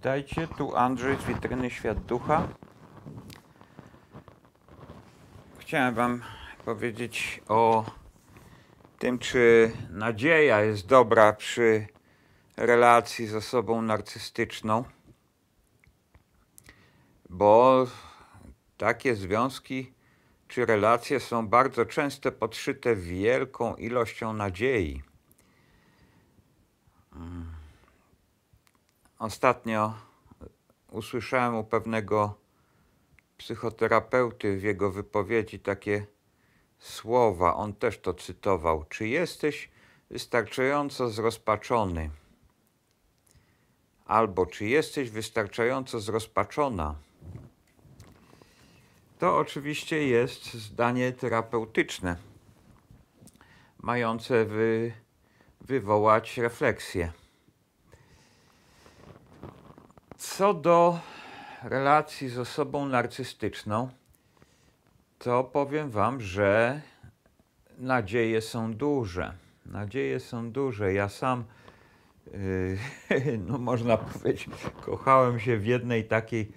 Witajcie, tu Andrzej z Witryny Świat Ducha. Chciałem Wam powiedzieć o tym, czy nadzieja jest dobra przy relacji z osobą narcystyczną, bo takie związki czy relacje są bardzo często podszyte wielką ilością nadziei. Ostatnio usłyszałem u pewnego psychoterapeuty w jego wypowiedzi takie słowa, on też to cytował: Czy jesteś wystarczająco zrozpaczony? Albo czy jesteś wystarczająco zrozpaczona? To oczywiście jest zdanie terapeutyczne, mające wy, wywołać refleksję. Co do relacji z osobą narcystyczną, to powiem Wam, że nadzieje są duże. Nadzieje są duże. Ja sam, yy, no można powiedzieć, kochałem się w jednej takiej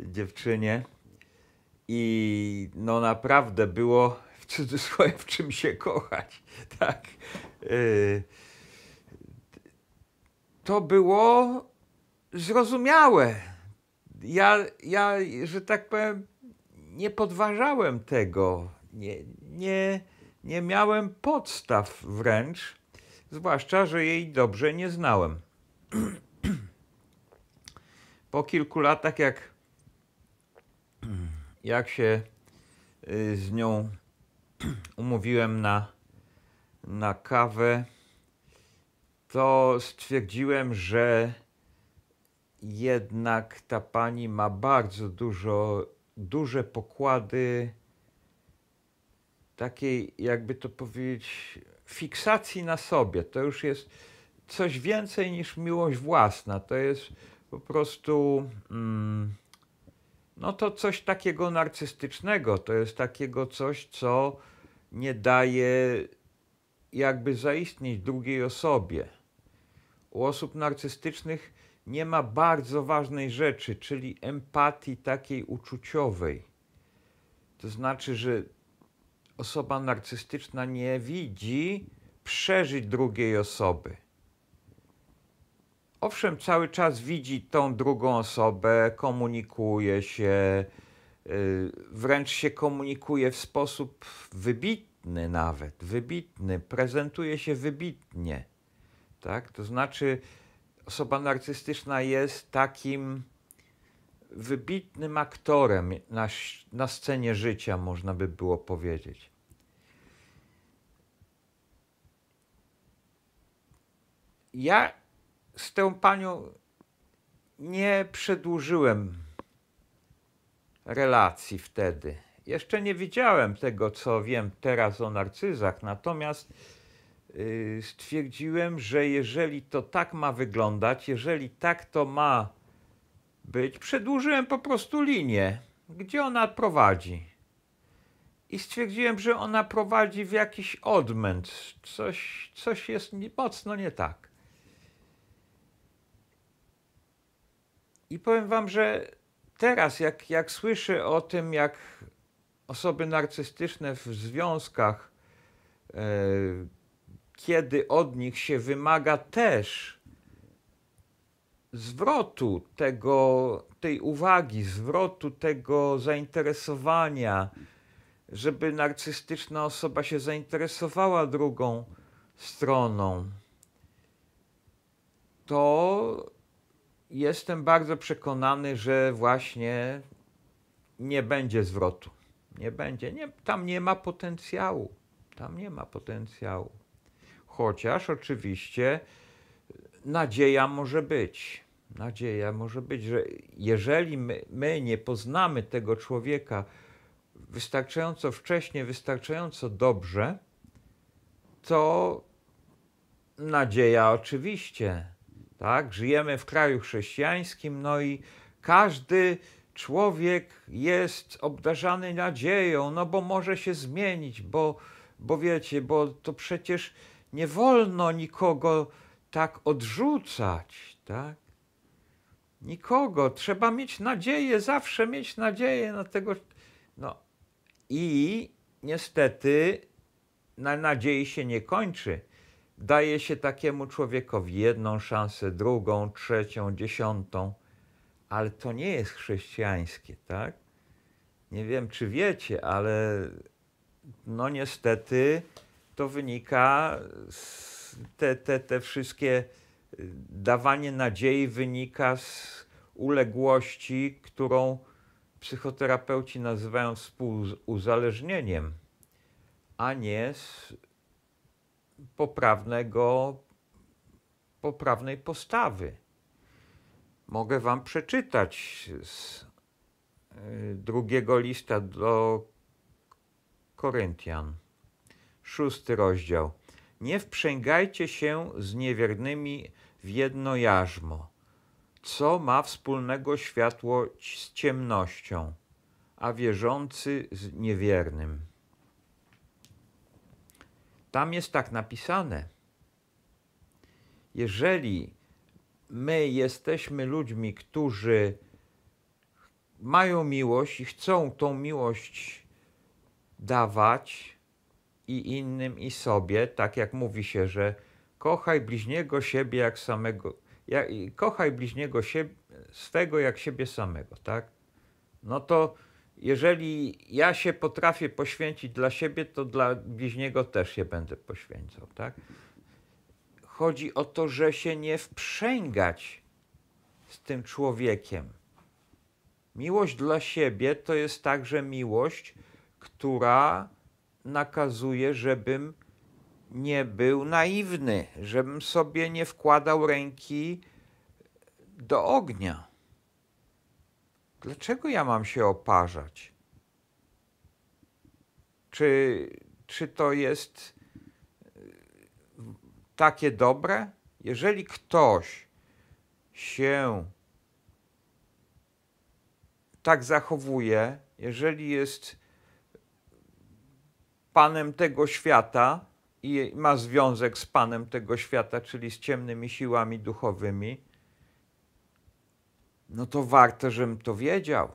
dziewczynie i no naprawdę było w cudzysłowie w czym się kochać. Tak. Yy, to było zrozumiałe. Ja, ja, że tak powiem, nie podważałem tego. Nie, nie, nie miałem podstaw wręcz, zwłaszcza, że jej dobrze nie znałem. po kilku latach, jak, jak się y, z nią umówiłem na, na kawę, to stwierdziłem, że jednak ta pani ma bardzo dużo, duże pokłady takiej, jakby to powiedzieć, fiksacji na sobie. To już jest coś więcej niż miłość własna. To jest po prostu. Mm, no to coś takiego narcystycznego, to jest takiego coś, co nie daje jakby zaistnieć drugiej osobie. U osób narcystycznych nie ma bardzo ważnej rzeczy, czyli empatii takiej uczuciowej. To znaczy, że osoba narcystyczna nie widzi przeżyć drugiej osoby. Owszem, cały czas widzi tą drugą osobę, komunikuje się, y, wręcz się komunikuje w sposób wybitny nawet, wybitny, prezentuje się wybitnie. Tak? To znaczy, osoba narcystyczna jest takim wybitnym aktorem na, na scenie życia, można by było powiedzieć. Ja z tą panią nie przedłużyłem relacji wtedy. Jeszcze nie widziałem tego, co wiem teraz o narcyzach, natomiast Y, stwierdziłem, że jeżeli to tak ma wyglądać, jeżeli tak to ma być, przedłużyłem po prostu linię, gdzie ona prowadzi. I stwierdziłem, że ona prowadzi w jakiś odmęt, coś, coś jest mocno nie tak. I powiem wam, że teraz jak, jak słyszę o tym, jak osoby narcystyczne w związkach yy, kiedy od nich się wymaga też zwrotu tego, tej uwagi, zwrotu tego zainteresowania, żeby narcystyczna osoba się zainteresowała drugą stroną, to jestem bardzo przekonany, że właśnie nie będzie zwrotu. Nie będzie. Nie, tam nie ma potencjału. Tam nie ma potencjału. Chociaż oczywiście nadzieja może być. Nadzieja może być, że jeżeli my, my nie poznamy tego człowieka wystarczająco wcześnie, wystarczająco dobrze, to nadzieja oczywiście, tak? Żyjemy w kraju chrześcijańskim, no i każdy człowiek jest obdarzany nadzieją, no bo może się zmienić, bo, bo wiecie, bo to przecież nie wolno nikogo tak odrzucać, tak? Nikogo. Trzeba mieć nadzieję, zawsze mieć nadzieję na tego. No i niestety na nadziei się nie kończy. Daje się takiemu człowiekowi jedną szansę, drugą, trzecią, dziesiątą, ale to nie jest chrześcijańskie, tak? Nie wiem, czy wiecie, ale no niestety to wynika z te, te, te wszystkie y, dawanie nadziei wynika z uległości, którą psychoterapeuci nazywają współuzależnieniem, a nie z poprawnego, poprawnej postawy. Mogę Wam przeczytać z y, drugiego lista do Koryntian szósty rozdział. Nie wprzęgajcie się z niewiernymi w jedno jarzmo. Co ma wspólnego światło z ciemnością, a wierzący z niewiernym? Tam jest tak napisane. Jeżeli my jesteśmy ludźmi, którzy mają miłość i chcą tą miłość dawać, i innym i sobie, tak jak mówi się, że kochaj bliźniego siebie jak samego, jak, kochaj bliźniego siebie, swego jak siebie samego, tak? No to jeżeli ja się potrafię poświęcić dla siebie, to dla bliźniego też się będę poświęcał, tak? Chodzi o to, że się nie wprzęgać z tym człowiekiem. Miłość dla siebie to jest także miłość, która nakazuje, żebym nie był naiwny, żebym sobie nie wkładał ręki do ognia. Dlaczego ja mam się oparzać? Czy, czy to jest e, takie dobre? Jeżeli ktoś się tak zachowuje, jeżeli jest Panem tego świata i ma związek z Panem tego świata, czyli z ciemnymi siłami duchowymi, no to warto, żebym to wiedział.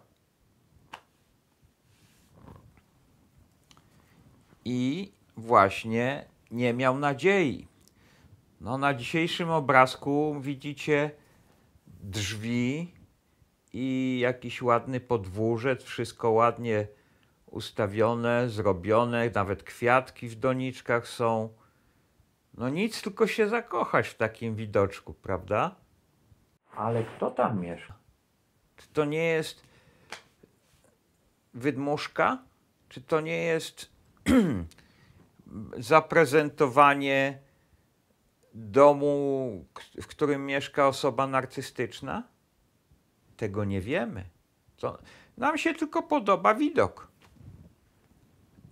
I właśnie nie miał nadziei. No, na dzisiejszym obrazku widzicie drzwi i jakiś ładny podwórzec, wszystko ładnie ustawione, zrobione, nawet kwiatki w doniczkach są. No nic, tylko się zakochać w takim widoczku, prawda? Ale kto tam mieszka? Czy to nie jest wydmuszka? Czy to nie jest zaprezentowanie domu, w którym mieszka osoba narcystyczna? Tego nie wiemy. To nam się tylko podoba widok.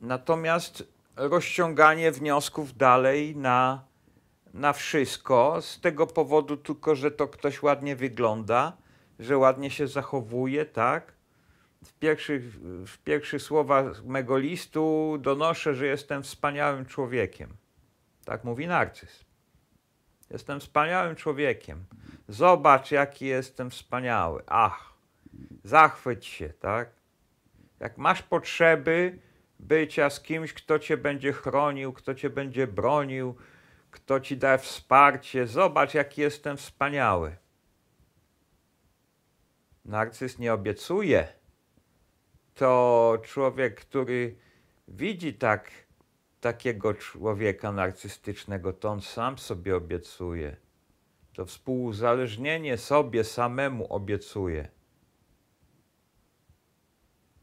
Natomiast rozciąganie wniosków dalej na, na wszystko, z tego powodu tylko, że to ktoś ładnie wygląda, że ładnie się zachowuje, tak? W pierwszych, w pierwszych słowach mego listu donoszę, że jestem wspaniałym człowiekiem. Tak mówi narcyz. Jestem wspaniałym człowiekiem. Zobacz, jaki jestem wspaniały. Ach, zachwyć się, tak? Jak masz potrzeby, bycia z kimś, kto cię będzie chronił, kto cię będzie bronił, kto ci da wsparcie. Zobacz, jaki jestem wspaniały. Narcyz nie obiecuje. To człowiek, który widzi tak, takiego człowieka narcystycznego, to on sam sobie obiecuje. To współuzależnienie sobie samemu obiecuje.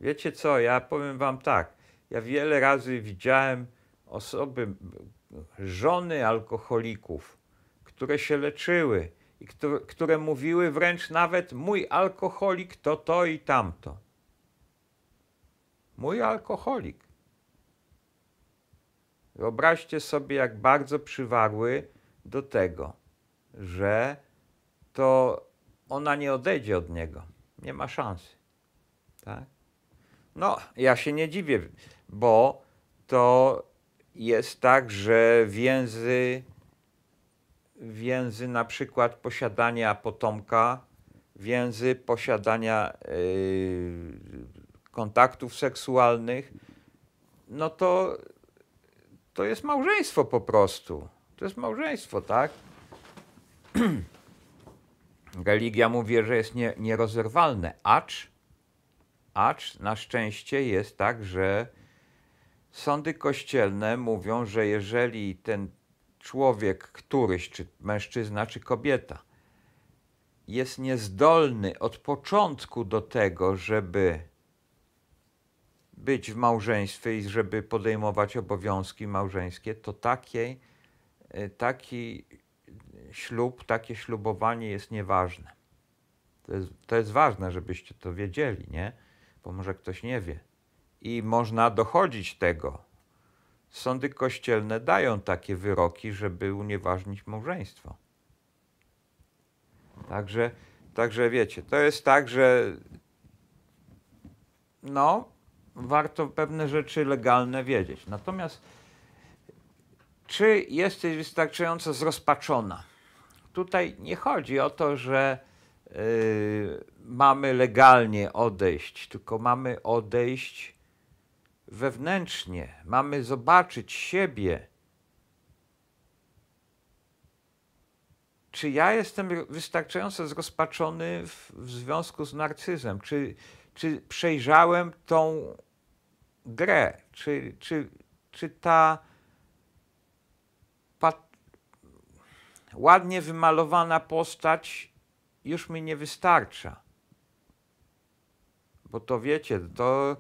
Wiecie co, ja powiem wam tak. Ja wiele razy widziałem osoby, żony alkoholików, które się leczyły i które, które mówiły wręcz nawet: Mój alkoholik to to i tamto. Mój alkoholik. Wyobraźcie sobie, jak bardzo przywarły do tego, że to ona nie odejdzie od niego. Nie ma szansy. Tak? No, ja się nie dziwię bo to jest tak, że więzy, więzy na przykład posiadania potomka, więzy posiadania yy, kontaktów seksualnych, no to, to jest małżeństwo po prostu. To jest małżeństwo, tak? Religia mówi, że jest nie, nierozerwalne, acz, acz na szczęście jest tak, że Sądy kościelne mówią, że jeżeli ten człowiek, któryś, czy mężczyzna, czy kobieta, jest niezdolny od początku do tego, żeby być w małżeństwie i żeby podejmować obowiązki małżeńskie, to takiej, e, taki ślub, takie ślubowanie jest nieważne. To jest, to jest ważne, żebyście to wiedzieli, nie? Bo może ktoś nie wie i można dochodzić tego. Sądy kościelne dają takie wyroki, żeby unieważnić małżeństwo. Także, także wiecie, to jest tak, że no, warto pewne rzeczy legalne wiedzieć. Natomiast czy jesteś wystarczająco zrozpaczona? Tutaj nie chodzi o to, że yy, mamy legalnie odejść, tylko mamy odejść wewnętrznie, mamy zobaczyć siebie. Czy ja jestem wystarczająco zrozpaczony w, w związku z narcyzmem? Czy, czy przejrzałem tą grę? Czy, czy, czy ta ładnie wymalowana postać już mi nie wystarcza? Bo to wiecie, to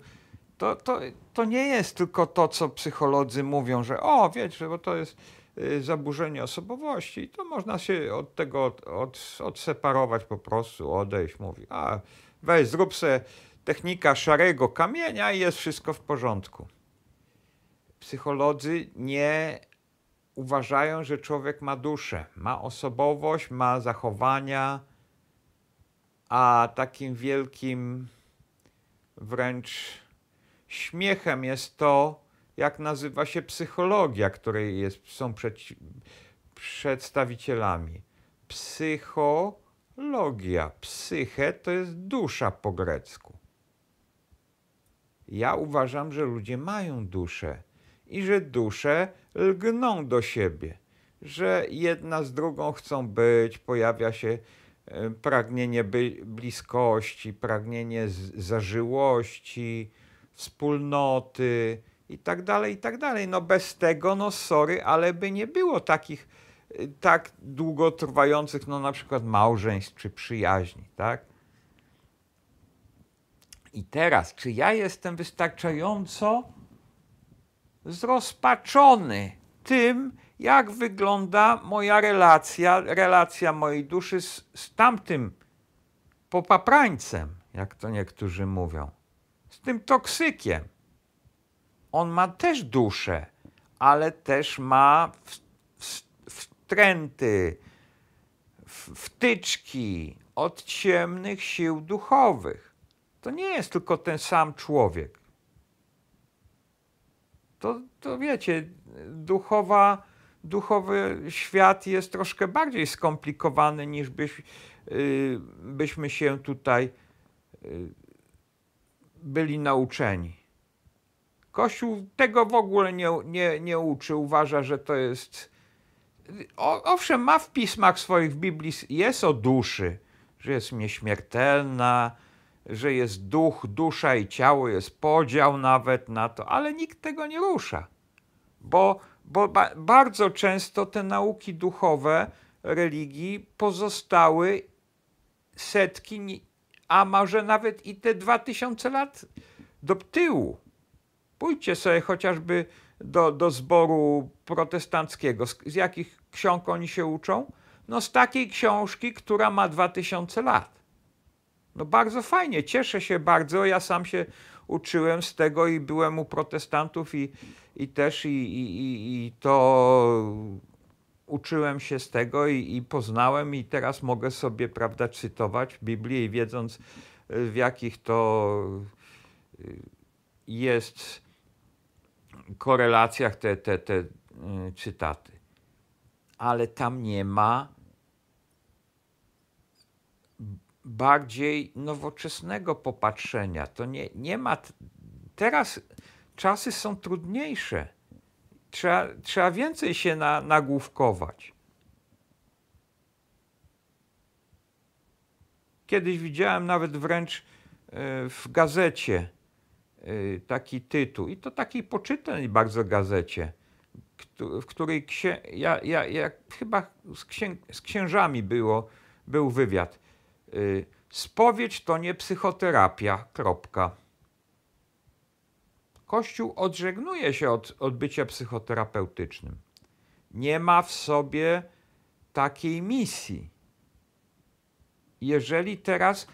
to, to, to nie jest tylko to, co psycholodzy mówią, że o, wiecie, bo to jest y, zaburzenie osobowości, to można się od tego od, od, odseparować po prostu, odejść, mówi, a weź zrób se technika szarego kamienia i jest wszystko w porządku. Psycholodzy nie uważają, że człowiek ma duszę, ma osobowość, ma zachowania, a takim wielkim wręcz śmiechem jest to, jak nazywa się psychologia, której jest, są przeci, przedstawicielami. Psychologia. Psyche to jest dusza po grecku. Ja uważam, że ludzie mają duszę i że dusze lgną do siebie, że jedna z drugą chcą być, pojawia się e, pragnienie bliskości, pragnienie zażyłości, wspólnoty i tak dalej, i tak dalej. No bez tego, no sorry, ale by nie było takich y, tak długotrwających no na przykład małżeństw czy przyjaźni, tak? I teraz, czy ja jestem wystarczająco zrozpaczony tym, jak wygląda moja relacja, relacja mojej duszy z, z tamtym popaprańcem, jak to niektórzy mówią? z tym toksykiem. On ma też duszę, ale też ma wstręty, wtyczki od ciemnych sił duchowych. To nie jest tylko ten sam człowiek. To, to wiecie, duchowa, duchowy świat jest troszkę bardziej skomplikowany niż byś, y, byśmy się tutaj y, byli nauczeni. Kościół tego w ogóle nie, nie, nie uczy, uważa, że to jest. O, owszem, ma w pismach swoich w Biblii, jest o duszy, że jest nieśmiertelna, że jest duch, dusza i ciało, jest podział nawet na to, ale nikt tego nie rusza, bo, bo ba bardzo często te nauki duchowe religii pozostały setki, a może nawet i te 2000 lat do tyłu. Pójdźcie sobie chociażby do, do zboru protestanckiego. Z, z jakich ksiąg oni się uczą? No z takiej książki, która ma 2000 lat. No bardzo fajnie, cieszę się bardzo. Ja sam się uczyłem z tego i byłem u protestantów i, i też i, i, i to uczyłem się z tego i, i poznałem i teraz mogę sobie, prawda, cytować Biblię i wiedząc y, w jakich to y, jest korelacjach te, te, te y, cytaty. Ale tam nie ma bardziej nowoczesnego popatrzenia. To nie, nie ma. Teraz czasy są trudniejsze. Trzeba, trzeba więcej się na, nagłówkować. Kiedyś widziałem nawet wręcz e, w gazecie e, taki tytuł, i to takiej poczytany bardzo gazecie, w której księ... ja, ja, ja, chyba z, księ... z księżami było, był wywiad. E, spowiedź to nie psychoterapia. Kropka. Kościół odżegnuje się od, od bycia psychoterapeutycznym. Nie ma w sobie takiej misji. Jeżeli teraz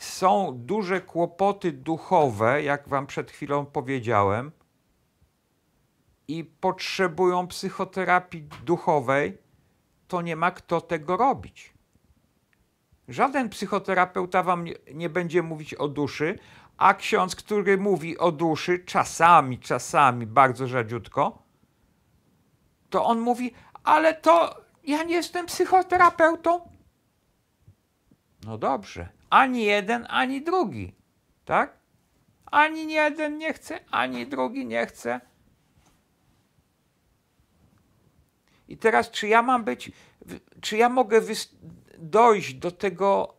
są duże kłopoty duchowe, jak wam przed chwilą powiedziałem, i potrzebują psychoterapii duchowej, to nie ma kto tego robić. Żaden psychoterapeuta wam nie, będzie mówić o duszy, a ksiądz, który mówi o duszy czasami, czasami, bardzo rzadziutko, to on mówi, ale to ja nie jestem psychoterapeutą. No dobrze, ani jeden, ani drugi, tak? Ani jeden nie chce, ani drugi nie chce. I teraz, czy ja mam być, czy ja mogę dojść do tego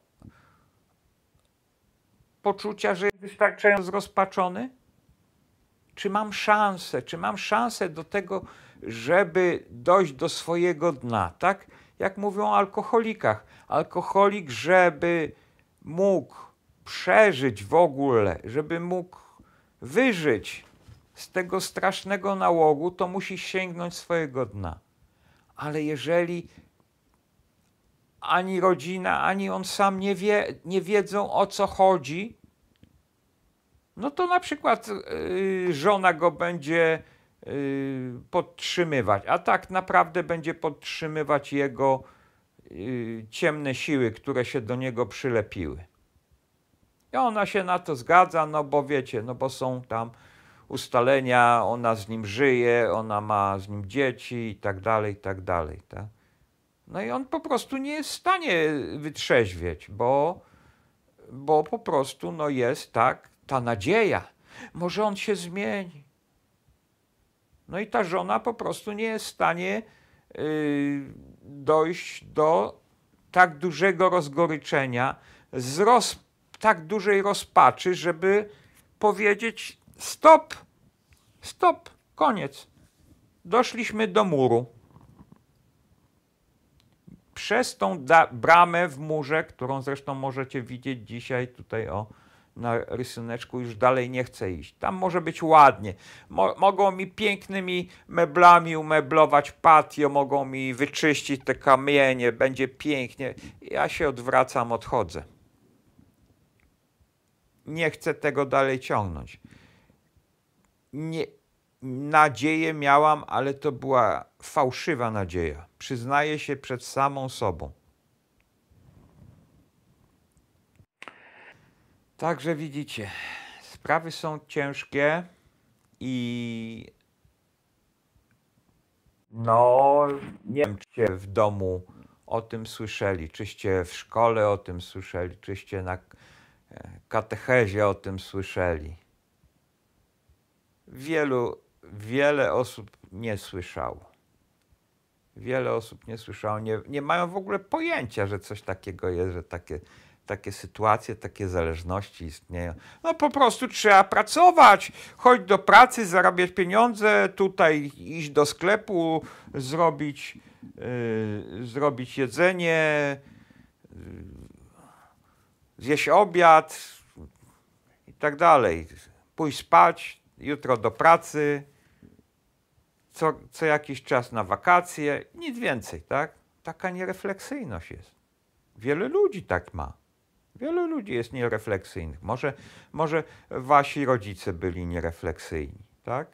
poczucia, że jest wystarczająco zrozpaczony? Czy mam szansę? Czy mam szansę do tego, żeby dojść do swojego dna? Tak? Jak mówią o alkoholikach. Alkoholik, żeby mógł przeżyć w ogóle, żeby mógł wyżyć z tego strasznego nałogu, to musi sięgnąć swojego dna. Ale jeżeli ani rodzina, ani on sam nie, wie, nie wiedzą o co chodzi, no to na przykład yy, żona go będzie yy, podtrzymywać, a tak naprawdę będzie podtrzymywać jego yy, ciemne siły, które się do niego przylepiły. I ona się na to zgadza, no bo wiecie, no bo są tam ustalenia, ona z nim żyje, ona ma z nim dzieci i tak dalej, i tak dalej. Tak? No i on po prostu nie jest w stanie wytrzeźwieć, bo, bo po prostu no jest tak ta nadzieja. Może on się zmieni. No i ta żona po prostu nie jest w stanie yy, dojść do tak dużego rozgoryczenia, z roz, tak dużej rozpaczy, żeby powiedzieć stop, stop, koniec. Doszliśmy do muru przez tą bramę w murze, którą zresztą możecie widzieć dzisiaj tutaj o na rysyneczku, już dalej nie chcę iść. Tam może być ładnie. Mo mogą mi pięknymi meblami umeblować patio, mogą mi wyczyścić te kamienie, będzie pięknie. Ja się odwracam, odchodzę. Nie chcę tego dalej ciągnąć. Nie, nadzieję miałam, ale to była fałszywa nadzieja. Przyznaję się przed samą sobą. Także widzicie, sprawy są ciężkie i no nie wiem, czy w domu o tym słyszeli, czyście w szkole o tym słyszeli, czyście na e, katechezie o tym słyszeli. Wielu wiele osób nie słyszało. Wiele osób nie słyszało, nie, nie mają w ogóle pojęcia, że coś takiego jest, że takie, takie sytuacje, takie zależności istnieją. No po prostu trzeba pracować, chodź do pracy, zarabiać pieniądze, tutaj iść do sklepu, zrobić, yy, zrobić jedzenie, yy, zjeść obiad i tak dalej. Pójść spać, jutro do pracy co, co jakiś czas na wakacje, nic więcej, tak? Taka nierefleksyjność jest. Wiele ludzi tak ma. Wielu ludzi jest nierefleksyjnych. Może, może wasi rodzice byli nierefleksyjni, tak?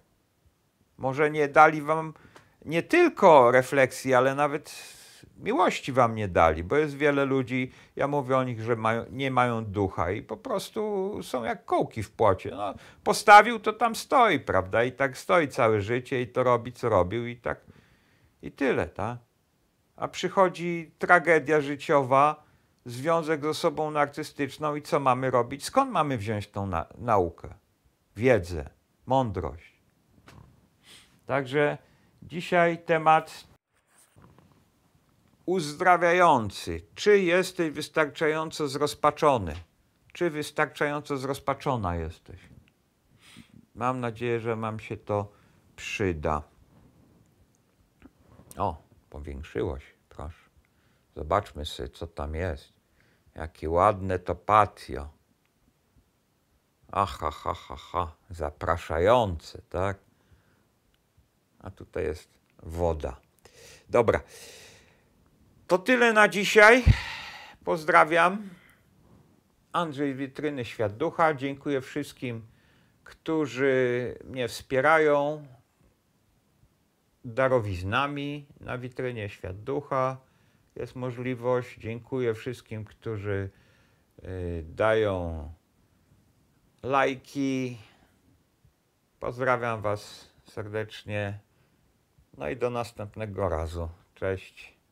Może nie dali wam nie tylko refleksji, ale nawet miłości wam nie dali, bo jest wiele ludzi, ja mówię o nich, że mają, nie mają ducha i po prostu są jak kołki w płocie. No, postawił, to tam stoi, prawda? I tak stoi całe życie i to robi, co robił i tak. I tyle, tak? A przychodzi tragedia życiowa, związek z osobą narcystyczną i co mamy robić? Skąd mamy wziąć tą na naukę, wiedzę, mądrość? Także dzisiaj temat uzdrawiający. Czy jesteś wystarczająco zrozpaczony? Czy wystarczająco zrozpaczona jesteś? Mam nadzieję, że Wam się to przyda. O, powiększyło się, proszę. Zobaczmy sobie, co tam jest. Jakie ładne to patio. Aha, ha, ha, ha. Zapraszające, tak? A tutaj jest woda. Dobra. To tyle na dzisiaj. Pozdrawiam. Andrzej Witryny Świat Ducha. Dziękuję wszystkim, którzy mnie wspierają darowiznami na witrynie Świat Ducha. Jest możliwość. Dziękuję wszystkim, którzy y, dają lajki. Pozdrawiam Was serdecznie. No i do następnego razu. Cześć.